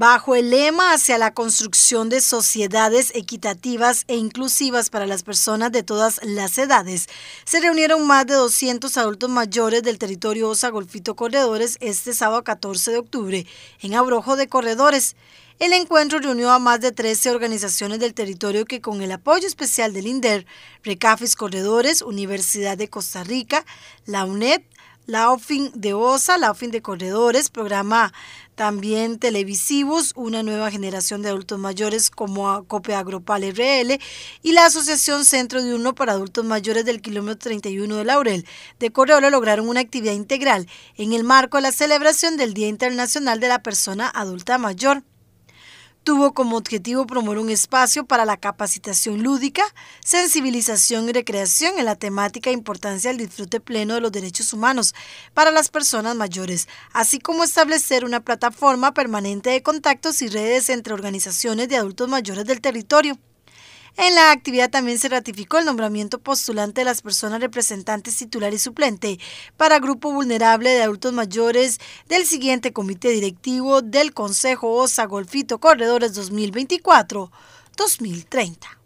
Bajo el lema hacia la construcción de sociedades equitativas e inclusivas para las personas de todas las edades, se reunieron más de 200 adultos mayores del territorio Osa Golfito Corredores este sábado 14 de octubre en Abrojo de Corredores. El encuentro reunió a más de 13 organizaciones del territorio que con el apoyo especial del INDER, Recafis Corredores, Universidad de Costa Rica, la UNED, la OFIN de OSA, la OFIN de Corredores, programa también televisivos, una nueva generación de adultos mayores como COPE Agropal RL y la Asociación Centro de Uno para Adultos Mayores del Kilómetro 31 de Laurel de Corredores lograron una actividad integral en el marco de la celebración del Día Internacional de la Persona Adulta Mayor tuvo como objetivo promover un espacio para la capacitación lúdica, sensibilización y recreación en la temática e importancia del disfrute pleno de los derechos humanos para las personas mayores, así como establecer una plataforma permanente de contactos y redes entre organizaciones de adultos mayores del territorio. En la actividad también se ratificó el nombramiento postulante de las personas representantes titular y suplente para grupo vulnerable de adultos mayores del siguiente comité directivo del Consejo OSA Golfito Corredores 2024-2030.